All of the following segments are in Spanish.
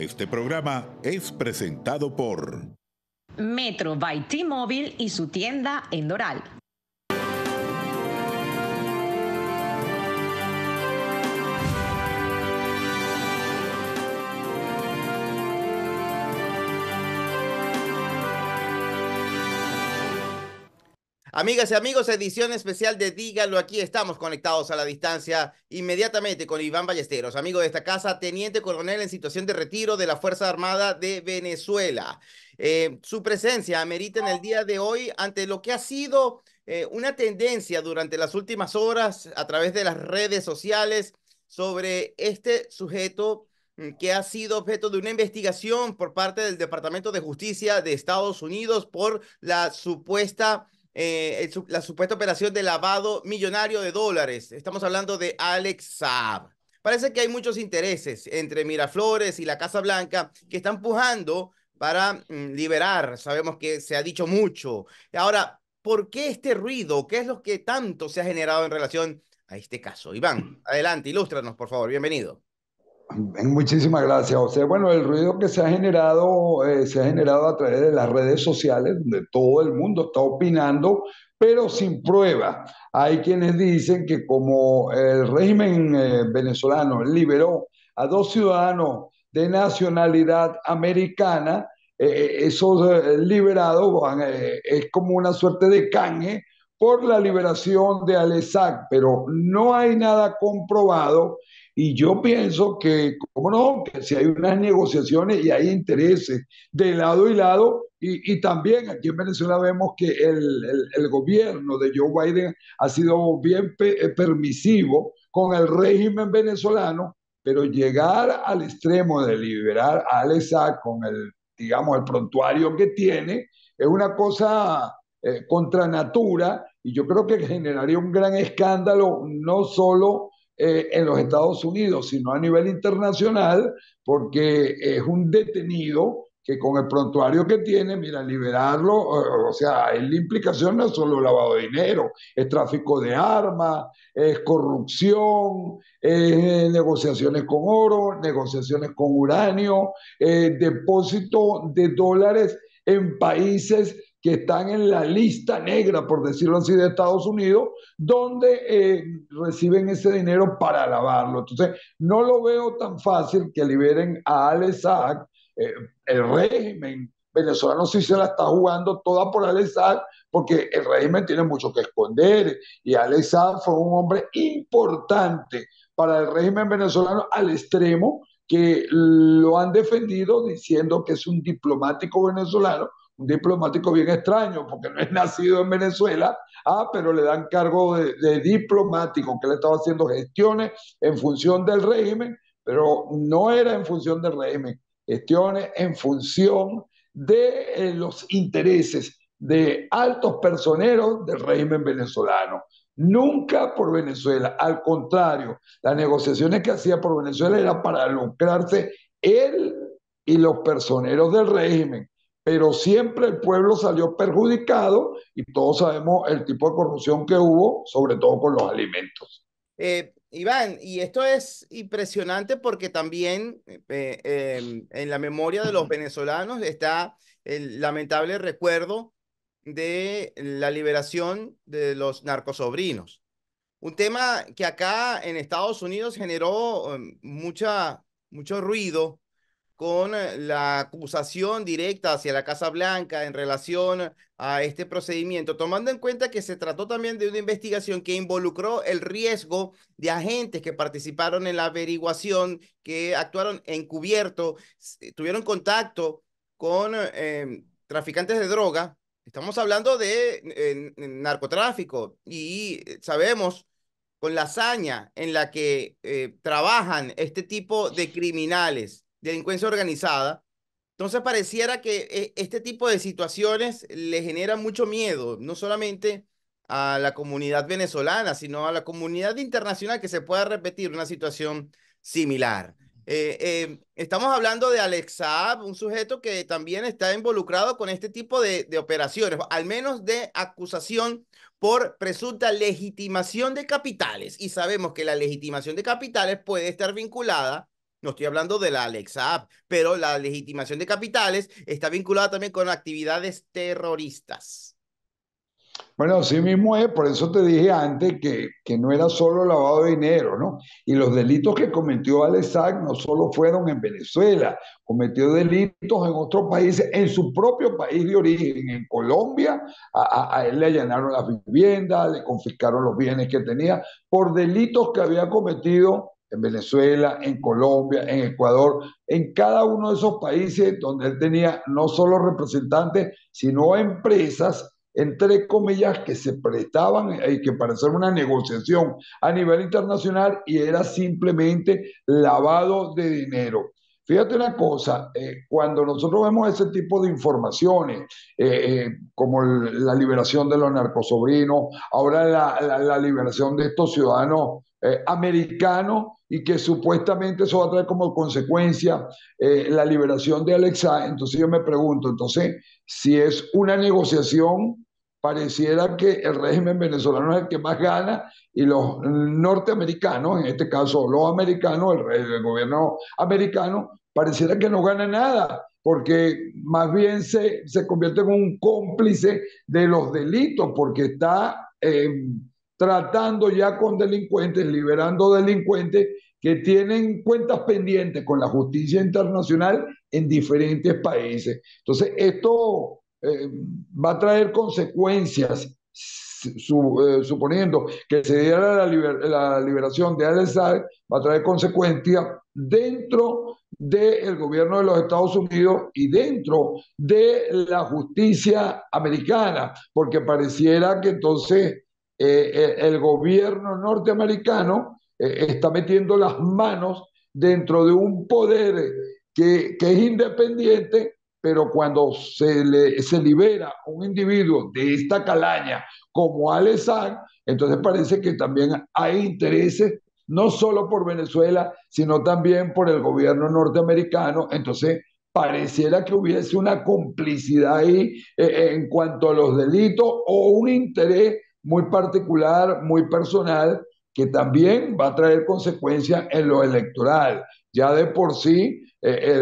Este programa es presentado por Metro by T-Mobile y su tienda en Doral. Amigas y amigos, edición especial de Dígalo aquí. Estamos conectados a la distancia inmediatamente con Iván Ballesteros, amigo de esta casa, teniente coronel en situación de retiro de la Fuerza Armada de Venezuela. Eh, su presencia amerita en el día de hoy ante lo que ha sido eh, una tendencia durante las últimas horas a través de las redes sociales sobre este sujeto mm, que ha sido objeto de una investigación por parte del Departamento de Justicia de Estados Unidos por la supuesta eh, la supuesta operación de lavado millonario de dólares. Estamos hablando de Alex Saab. Parece que hay muchos intereses entre Miraflores y la Casa Blanca que están pujando para mm, liberar. Sabemos que se ha dicho mucho. Ahora, ¿por qué este ruido? ¿Qué es lo que tanto se ha generado en relación a este caso? Iván, adelante, ilústranos, por favor. Bienvenido. Eh, muchísimas gracias, José. Bueno, el ruido que se ha generado eh, se ha generado a través de las redes sociales, donde todo el mundo está opinando, pero sin prueba. Hay quienes dicen que como el régimen eh, venezolano liberó a dos ciudadanos de nacionalidad americana, esos liberados es como una suerte de canje por la liberación de Alesac, pero no hay nada comprobado y yo pienso que, ¿cómo no? Que si hay unas negociaciones y hay intereses de lado y lado, y, también aquí en Venezuela vemos que el, gobierno de Joe Biden ha sido bien eh, permisivo con el régimen venezolano, pero llegar al extremo de liberar a Alexa con el, digamos, el prontuario que tiene, es una cosa eh, contra natura y yo creo que generaría un gran escándalo, no solo eh, en los Estados Unidos, sino a nivel internacional, porque es un detenido que con el prontuario que tiene, mira, liberarlo, o sea, la implicación no es solo lavado de dinero, es tráfico de armas, es corrupción, es eh, negociaciones con oro, negociaciones con uranio, eh, depósito de dólares en países que están en la lista negra, por decirlo así, de Estados Unidos, donde eh, reciben ese dinero para lavarlo. Entonces, no lo veo tan fácil que liberen a Alex eh, el régimen venezolano sí se la está jugando toda por Alex porque el régimen tiene mucho que esconder y Alex fue un hombre importante para el régimen venezolano al extremo que lo han defendido diciendo que es un diplomático venezolano un diplomático bien extraño, porque no es nacido en Venezuela, ah, pero le dan cargo de, diplomático, que le estaba haciendo gestiones en función del régimen, pero no era en función del régimen, gestiones en función de eh, los intereses de altos personeros del régimen venezolano. Nunca por Venezuela, al contrario, las negociaciones que hacía por Venezuela era para lucrarse él y los personeros del régimen pero siempre el pueblo salió perjudicado y todos sabemos el tipo de corrupción que hubo, sobre todo con los alimentos. Eh, Iván, y esto es impresionante porque también eh, em, en la memoria de los venezolanos está el lamentable recuerdo de la liberación de los narcosobrinos. Un tema que acá en Estados Unidos generó em, mucha, mucho ruido, con eh, la acusación directa hacia la Casa Blanca en relación a este procedimiento, tomando en cuenta que se trató también de una investigación que involucró el riesgo de agentes que participaron en la averiguación, que actuaron encubierto, eh, tuvieron contacto con eh, traficantes de droga. Estamos hablando de narcotráfico y sabemos con la hazaña en la que trabajan este tipo de criminales delincuencia organizada. Entonces pareciera que eh, este tipo de situaciones le genera mucho miedo, no solamente a la comunidad venezolana, sino a la comunidad internacional que se pueda repetir una situación similar. Eh, em, estamos hablando de Alex un sujeto que también está involucrado con este tipo de, operaciones, al menos de acusación por presunta legitimación de capitales. Y sabemos que la legitimación de capitales puede estar vinculada no estoy hablando de la Alexa pero la legitimación de capitales está vinculada también con actividades terroristas. Bueno, así mismo es, por eso te dije antes que, no era solo lavado de dinero, ¿no? Y los delitos que cometió Alexa no solo fueron en Venezuela, cometió delitos en otros países, en su propio país de origen, en Colombia, a él le allanaron las viviendas, le confiscaron los bienes que tenía, por delitos que había cometido en Venezuela, en Colombia, en Ecuador, en cada uno de esos países donde él tenía no solo representantes, sino empresas, entre comillas, que se prestaban y que hacer una negociación a nivel internacional y era simplemente lavado de dinero. Fíjate una cosa, eh, cuando nosotros vemos ese tipo de informaciones, eh, eh, como la liberación de los narcosobrinos, ahora la, la liberación de estos ciudadanos eh, americano y que supuestamente eso va a traer como consecuencia eh, la liberación de Alexa. Entonces yo me pregunto, entonces, si es una negociación, pareciera que el régimen venezolano es el que más gana y los norteamericanos, en este caso los americanos, el, gobierno americano, pareciera que no gana nada porque más bien se, se convierte en un cómplice de los delitos, porque está eh, tratando ya con delincuentes, liberando delincuentes que tienen cuentas pendientes con la justicia internacional en diferentes países. Entonces, esto eh, va a traer consecuencias, eh, suponiendo que se diera la, liberación de al va a traer consecuencias dentro del gobierno de los Estados Unidos y dentro de la justicia americana, porque pareciera que entonces eh, eh, el gobierno norteamericano eh, está metiendo las manos dentro de un poder que, es independiente, pero cuando se, le, libera un individuo de esta calaña como Alessand, entonces parece que también hay intereses no solo por Venezuela, sino también por el gobierno norteamericano. Entonces, pareciera que hubiese una complicidad ahí en cuanto a los delitos o un interés muy particular, muy personal, que también va a traer consecuencias en lo electoral. Ya de por sí, eh,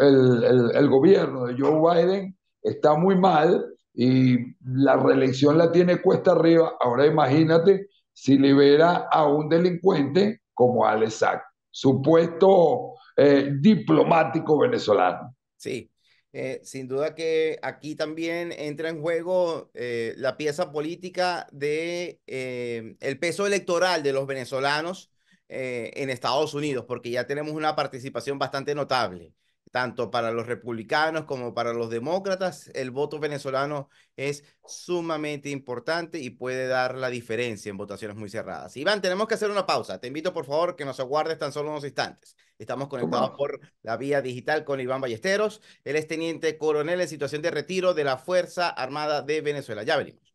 el, gobierno de Joe Biden está muy mal y la reelección la tiene cuesta arriba. Ahora imagínate si libera a un delincuente como Alex Sack, supuesto eh, diplomático venezolano. Sí, eh, sin duda que aquí también entra en juego eh, la pieza política de eh, el peso electoral de los venezolanos en Estados Unidos, porque ya tenemos una participación bastante notable tanto para los republicanos como para los demócratas, el voto venezolano es sumamente importante y puede dar la diferencia en votaciones muy cerradas. Iván, tenemos que hacer una pausa. Te invito, por favor, que nos aguardes tan solo unos instantes. Estamos conectados por la vía digital con Iván Ballesteros. Él es teniente coronel en situación de retiro de la Fuerza Armada de Venezuela. Ya venimos.